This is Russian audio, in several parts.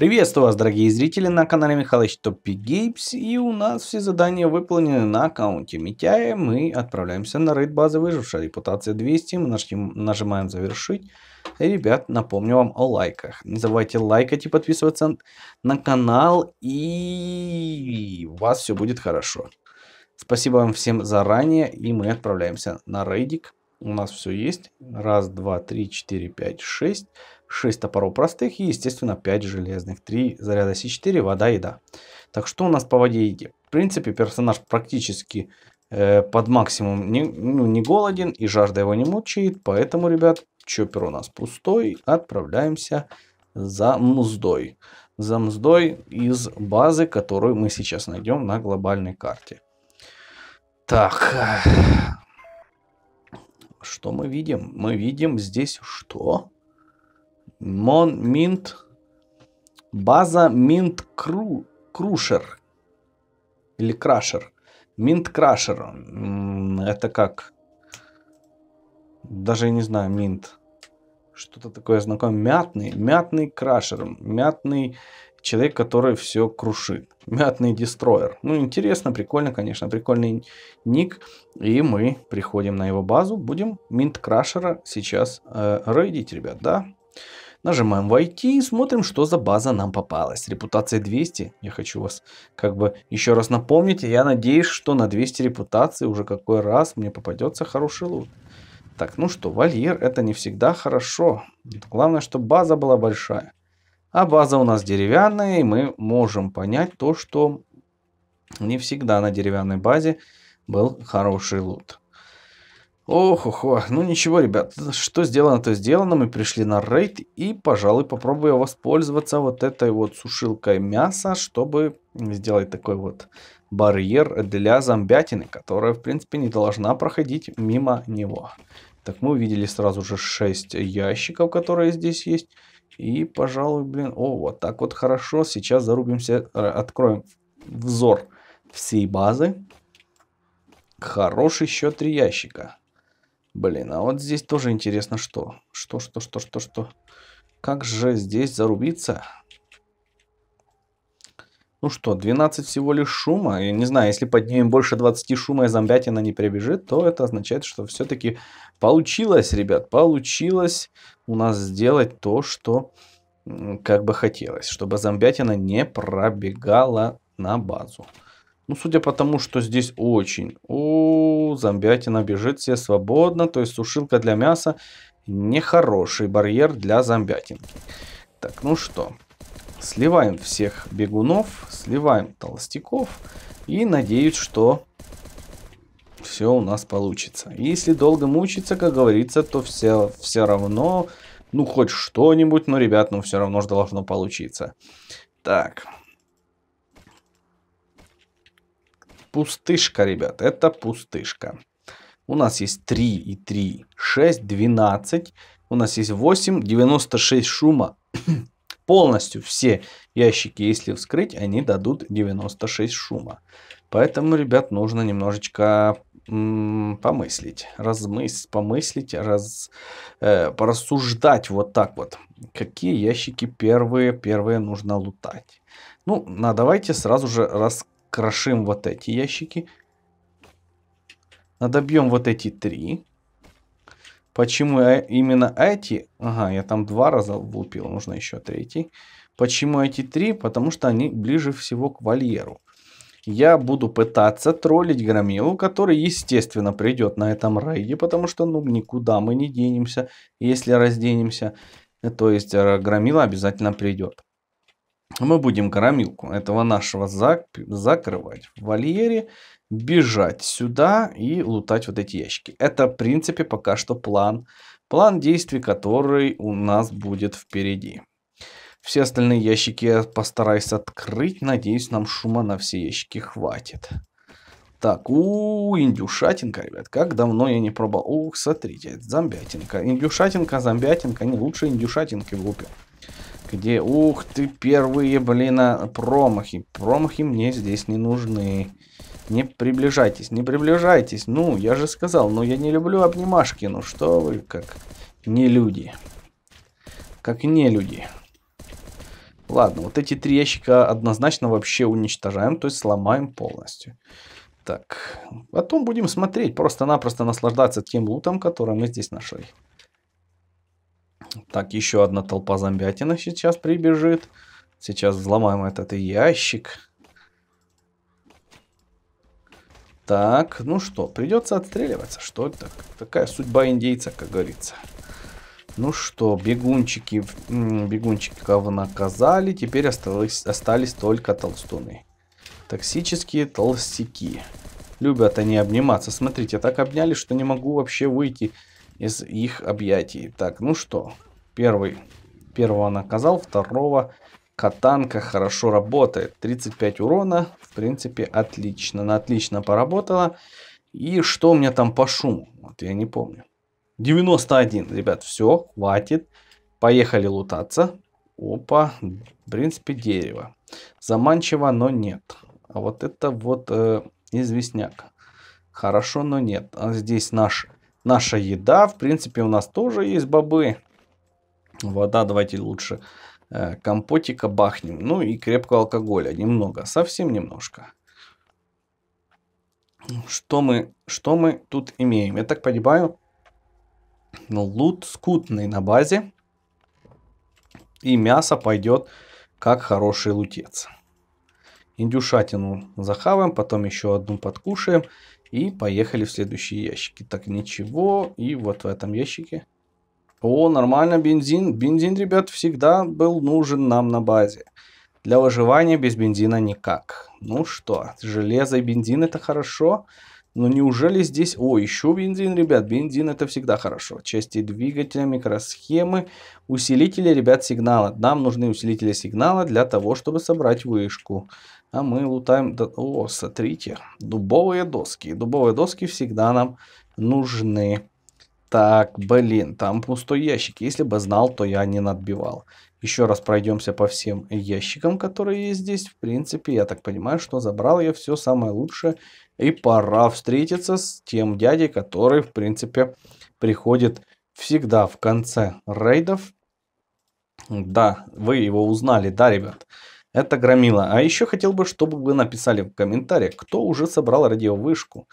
Приветствую вас, дорогие зрители, на канале Михалыч Топи Гейбс. И у нас все задания выполнены на аккаунте Митяя. Мы отправляемся на рейд базы выжившая. Репутация 200. Мы нажимаем завершить. И, ребят, напомню вам о лайках. Не забывайте лайкать и подписываться на канал. И у вас все будет хорошо. Спасибо вам всем заранее. И мы отправляемся на рейдик. У нас все есть. Раз, два, три, четыре, пять, шесть. 6 топоров простых и, естественно, 5 железных, 3 заряда С4, вода, еда. Так что у нас по воде и еде? В принципе, персонаж практически э, под максимум не, ну, не голоден и жажда его не мучает. Поэтому, ребят, чоппер у нас пустой. Отправляемся за муздой, За мздой из базы, которую мы сейчас найдем на глобальной карте. Так, что мы видим? Мы видим здесь что? Мон Минт. База Минт Кру, Крушер. Или Крашер. Минт Крашер. Это как? Даже я не знаю, Минт. Что-то такое знакомое. Мятный. Мятный Крашер. Мятный человек, который все крушит. Мятный дестроер. Ну, интересно, прикольно, конечно. Прикольный ник. И мы приходим на его базу. Будем Минт Крашера сейчас э, рейдить, ребят, да? Нажимаем войти, и смотрим, что за база нам попалась. Репутация 200, я хочу вас как бы еще раз напомнить. Я надеюсь, что на 200 репутации уже какой раз мне попадется хороший лут. Так, ну что, вольер это не всегда хорошо. Главное, что база была большая. А база у нас деревянная, и мы можем понять то, что не всегда на деревянной базе был хороший лут ох ох ну ничего, ребят, что сделано, то сделано. Мы пришли на рейд и, пожалуй, попробую воспользоваться вот этой вот сушилкой мяса, чтобы сделать такой вот барьер для зомбятины, которая, в принципе, не должна проходить мимо него. Так, мы увидели сразу же 6 ящиков, которые здесь есть. И, пожалуй, блин, о, вот так вот хорошо. Сейчас зарубимся, э, откроем взор всей базы. Хороший еще три ящика. Блин, а вот здесь тоже интересно, что? Что, что, что, что, что? Как же здесь зарубиться? Ну что, 12 всего лишь шума. Я не знаю, если поднимем больше 20 шума и зомбятина не прибежит, то это означает, что все-таки получилось, ребят, получилось у нас сделать то, что как бы хотелось. Чтобы зомбятина не пробегала на базу. Ну, судя по тому, что здесь очень. О, зомбятина бежит все свободно. То есть сушилка для мяса нехороший барьер для зомбятин. Так, ну что. Сливаем всех бегунов, сливаем толстяков. И надеюсь, что все у нас получится. если долго мучиться, как говорится, то все, все равно, ну хоть что-нибудь, но, ребят, ну все равно же должно получиться. Так, Пустышка, ребят, это пустышка. У нас есть 3 и 3, 6, 12. У нас есть 8, 96 шума. Полностью все ящики, если вскрыть, они дадут 96 шума. Поэтому, ребят, нужно немножечко помыслить, размыс, помыслить, раз, э, порассуждать вот так вот. Какие ящики первые, первые нужно лутать. Ну, на, давайте сразу же рас, Крошим вот эти ящики. Надобьем вот эти три. Почему э, именно эти? Ага, я там два раза влупил, нужно еще третий. Почему эти три? Потому что они ближе всего к вольеру. Я буду пытаться троллить Громилу, который, естественно, придет на этом рейде, потому что, ну, никуда мы не денемся, если разденемся. То есть, э, Громила обязательно придет. Мы будем карамилку этого нашего зак закрывать в вольере, бежать сюда и лутать вот эти ящики. Это, в принципе, пока что план. План действий, который у нас будет впереди. Все остальные ящики я постараюсь открыть. Надеюсь, нам шума на все ящики хватит. Так, у, -у, индюшатинка, ребят. Как давно я не пробовал. Ух, смотрите, зомбятинка. Индюшатинка, зомбятинка. Они лучше индюшатинки в лупе. Где? Ух ты, первые, блин, а, промахи. Промахи мне здесь не нужны. Не приближайтесь, не приближайтесь. Ну, я же сказал, ну я не люблю обнимашки. Ну что вы, как не люди. Как не люди. Ладно, вот эти три ящика однозначно вообще уничтожаем, то есть сломаем полностью. Так, потом будем смотреть, просто-напросто наслаждаться тем лутом, который мы здесь нашли. Так, еще одна толпа зомбятина сейчас прибежит. Сейчас взломаем этот ящик. Так, ну что, придется отстреливаться. Что это? Такая судьба индейца, как говорится. Ну что, бегунчики, бегунчиков наказали. Теперь осталось, остались только толстуны. Токсические толстяки. Любят они обниматься. Смотрите, так обняли, что не могу вообще выйти из их объятий. Так, ну что, первый, первого наказал, второго катанка хорошо работает. 35 урона, в принципе, отлично. Она отлично поработала. И что у меня там по шуму? Вот я не помню. 91, ребят, все, хватит. Поехали лутаться. Опа, в принципе, дерево. Заманчиво, но нет. А вот это вот э, известняк. Хорошо, но нет. А здесь наш наша еда. В принципе, у нас тоже есть бобы. Вода, давайте лучше э, компотика бахнем. Ну и крепкого алкоголя немного, совсем немножко. Что мы, что мы тут имеем? Я так понимаю, ну, лут скутный на базе. И мясо пойдет как хороший лутец индюшатину захаваем, потом еще одну подкушаем и поехали в следующие ящики. Так, ничего. И вот в этом ящике. О, нормально, бензин. Бензин, ребят, всегда был нужен нам на базе. Для выживания без бензина никак. Ну что, железо и бензин это хорошо. Хорошо. Но неужели здесь... О, еще бензин, ребят. Бензин это всегда хорошо. Части двигателя, микросхемы, усилители, ребят, сигнала. Нам нужны усилители сигнала для того, чтобы собрать вышку. А мы лутаем... О, смотрите. Дубовые доски. Дубовые доски всегда нам нужны. Так, блин, там пустой ящик. Если бы знал, то я не надбивал. Еще раз пройдемся по всем ящикам, которые есть здесь. В принципе, я так понимаю, что забрал я все самое лучшее. И пора встретиться с тем дядей, который, в принципе, приходит всегда в конце рейдов. Да, вы его узнали, да, ребят? Это Громила. А еще хотел бы, чтобы вы написали в комментариях, кто уже собрал радиовышку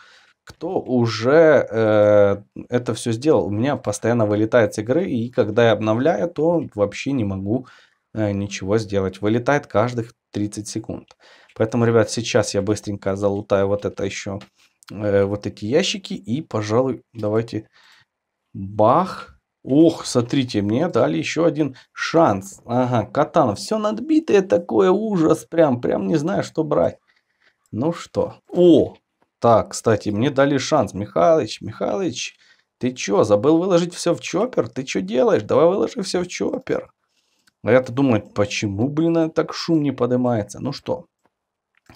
кто уже э, это все сделал. У меня постоянно вылетает с игры, и когда я обновляю, то вообще не могу э, ничего сделать. Вылетает каждых 30 секунд. Поэтому, ребят, сейчас я быстренько залутаю вот это еще, э, вот эти ящики. И, пожалуй, давайте бах. Ох, смотрите, мне дали еще один шанс. Ага, катанов. Все надбитое такое, ужас прям. Прям не знаю, что брать. Ну что. О, так, кстати, мне дали шанс. Михалыч, Михалыч, ты чё, забыл выложить все в чоппер? Ты чё делаешь? Давай выложи все в чоппер. А я-то думаю, почему, блин, так шум не поднимается? Ну что,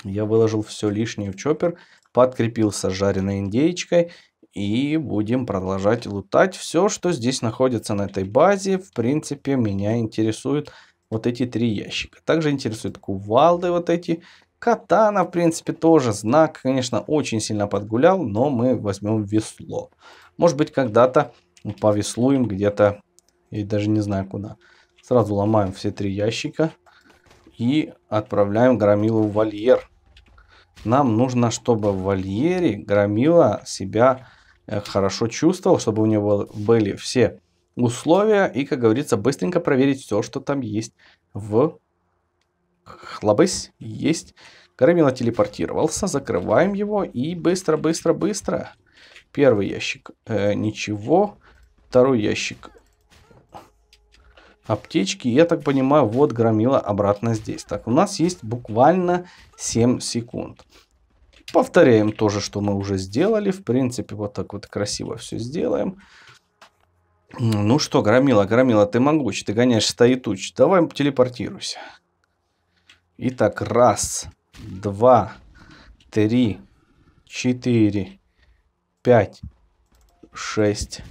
я выложил все лишнее в чоппер, подкрепился жареной индейкой и будем продолжать лутать все, что здесь находится на этой базе. В принципе, меня интересуют вот эти три ящика. Также интересуют кувалды вот эти Катана, в принципе, тоже знак, конечно, очень сильно подгулял, но мы возьмем весло. Может быть, когда-то повеслуем где-то, я даже не знаю куда. Сразу ломаем все три ящика и отправляем Громилу в вольер. Нам нужно, чтобы в вольере Громила себя э, хорошо чувствовал, чтобы у него были все условия и, как говорится, быстренько проверить все, что там есть в хлобысь, есть. Карамела телепортировался, закрываем его и быстро, быстро, быстро. Первый ящик, э, ничего. Второй ящик, аптечки. Я так понимаю, вот громила обратно здесь. Так, у нас есть буквально 7 секунд. Повторяем то же, что мы уже сделали. В принципе, вот так вот красиво все сделаем. Ну что, Громила, Громила, ты могуч, ты гоняешь стоит туч. Давай телепортируйся. Итак, раз, два, три, четыре, пять, шесть,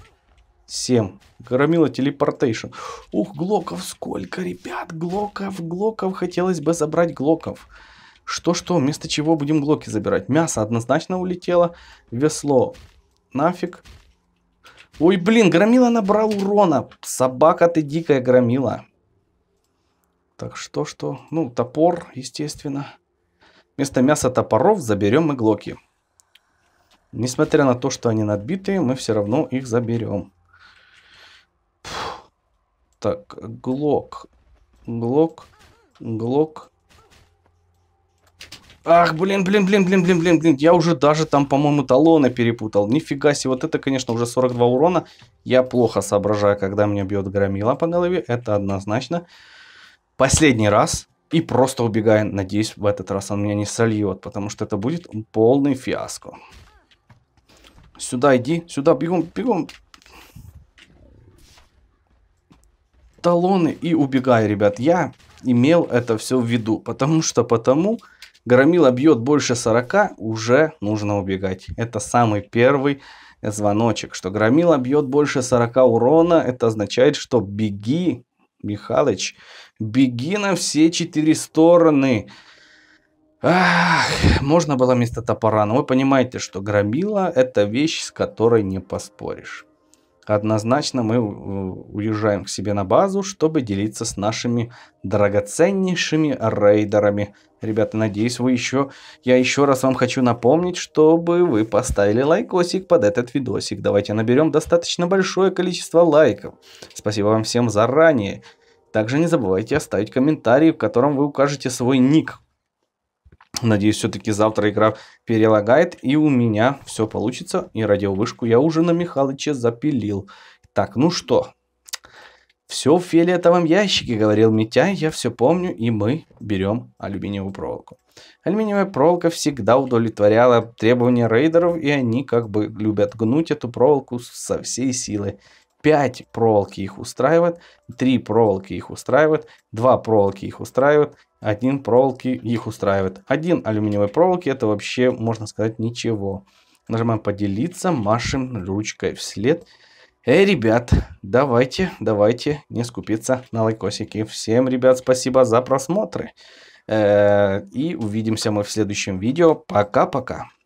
семь. Громила телепортейшн. Ух, глоков сколько, ребят, глоков, глоков. Хотелось бы забрать глоков. Что-что, вместо чего будем глоки забирать? Мясо однозначно улетело. Весло нафиг. Ой, блин, громила набрал урона. Собака ты дикая громила. Так что что? Ну, топор, естественно. Вместо мяса топоров заберем и глоки. Несмотря на то, что они надбитые, мы все равно их заберем. Так, глок. Глок. Глок. Ах, блин, блин, блин, блин, блин, блин, блин. Я уже даже там, по-моему, талоны перепутал. Нифига себе. Вот это, конечно, уже 42 урона. Я плохо соображаю, когда меня бьет громила по голове. Это Однозначно последний раз и просто убегая. Надеюсь, в этот раз он меня не сольет, потому что это будет полный фиаско. Сюда иди, сюда, бегом, бегом. Талоны и убегай, ребят. Я имел это все в виду, потому что потому громила бьет больше 40, уже нужно убегать. Это самый первый звоночек, что громила бьет больше 40 урона, это означает, что беги, Михалыч, Беги на все четыре стороны. Ах, можно было вместо топора, но вы понимаете, что громила – это вещь, с которой не поспоришь. Однозначно мы э, уезжаем к себе на базу, чтобы делиться с нашими драгоценнейшими рейдерами. Ребята, надеюсь, вы еще... Я еще раз вам хочу напомнить, чтобы вы поставили лайкосик под этот видосик. Давайте наберем достаточно большое количество лайков. Спасибо вам всем заранее. Также не забывайте оставить комментарий, в котором вы укажете свой ник. Надеюсь, все-таки завтра игра перелагает, и у меня все получится. И радиовышку я уже на Михалыча запилил. Так, ну что? Все в фиолетовом ящике, говорил Митя, я все помню, и мы берем алюминиевую проволоку. Алюминиевая проволока всегда удовлетворяла требования рейдеров, и они как бы любят гнуть эту проволоку со всей силы. 5 проволоки их устраивает, 3 проволоки их устраивает, 2 проволоки их устраивает, 1 проволоки их устраивает. 1 алюминиевой проволоки это вообще, можно сказать, ничего. Нажимаем поделиться, машем ручкой вслед. Эй, ребят, давайте, давайте не скупиться на лайкосики. Всем, ребят, спасибо за просмотры. Э, и увидимся мы в следующем видео. Пока-пока.